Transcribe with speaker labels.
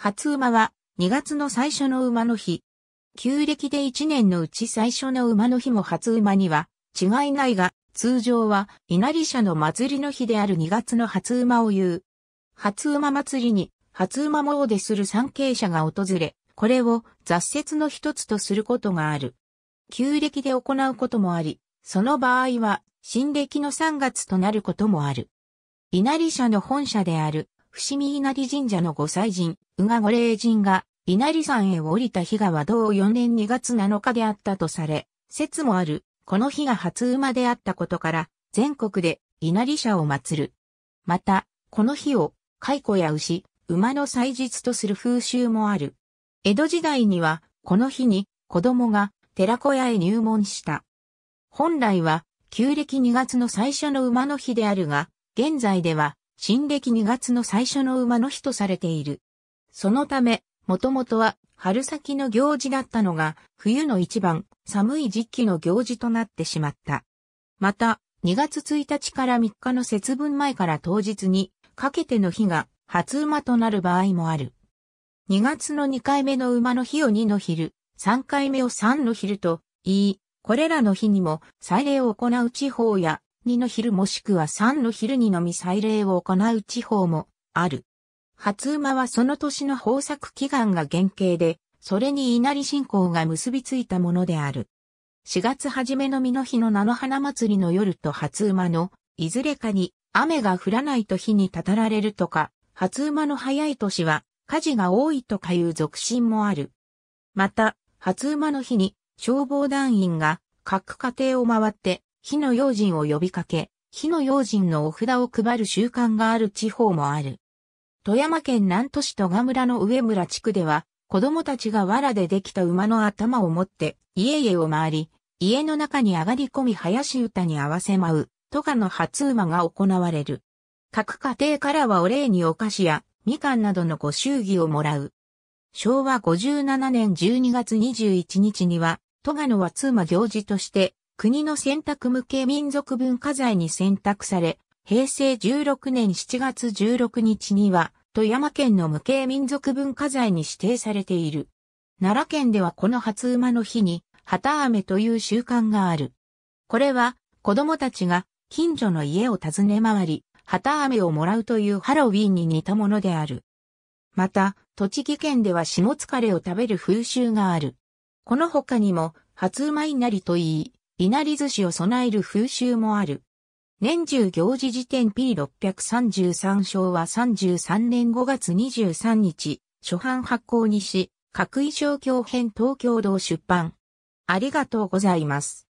Speaker 1: 初馬は2月の最初の馬の日。旧暦で1年のうち最初の馬の日も初馬には違いないが、通常は稲荷社の祭りの日である2月の初馬を言う。初馬祭りに初馬詣する参詣者が訪れ、これを雑説の一つとすることがある。旧暦で行うこともあり、その場合は新暦の3月となることもある。稲荷社の本社である伏見稲荷神社の御祭神、宇賀御霊神が、稲荷山へ降りた日が和道4年2月7日であったとされ、説もある、この日が初馬であったことから、全国で稲荷社を祀る。また、この日を、蚕や牛、馬の祭日とする風習もある。江戸時代には、この日に、子供が、寺小屋へ入門した。本来は、旧暦2月の最初の馬の日であるが、現在では、新暦2月の最初の馬の日とされている。そのため、もともとは春先の行事だったのが、冬の一番寒い時期の行事となってしまった。また、2月1日から3日の節分前から当日にかけての日が初馬となる場合もある。2月の2回目の馬の日を2の昼、3回目を3の昼と言い、これらの日にも祭礼を行う地方や2の昼もしくは3の昼にのみ祭礼を行う地方もある。初馬はその年の豊作祈願が原型で、それに稲荷信仰が結びついたものである。4月初めの実の日の菜の花祭りの夜と初馬の、いずれかに雨が降らないと日にたたられるとか、初馬の早い年は火事が多いとかいう俗信もある。また、初馬の日に消防団員が各家庭を回って火の用心を呼びかけ、火の用心のお札を配る習慣がある地方もある。富山県南都市戸賀村の上村地区では、子供たちが藁でできた馬の頭を持って、家々を回り、家の中に上がり込み林歌に合わせ舞う、戸賀の初馬が行われる。各家庭からはお礼にお菓子や、みかんなどのご祝儀をもらう。昭和57年12月21日には、戸賀の初馬行事として、国の選択無形民族文化財に選択され、平成16年7月16日には、富山県の無形民族文化財に指定されている。奈良県ではこの初馬の日に、旗飴という習慣がある。これは、子供たちが近所の家を訪ね回り、旗飴をもらうというハロウィンに似たものである。また、栃木県では下疲れを食べる風習がある。この他にも、初馬稲荷といい、いなり寿司を備える風習もある。年中行事辞典 P633 章は33年5月23日、初版発行にし、各位装教編東京堂出版。ありがとうございます。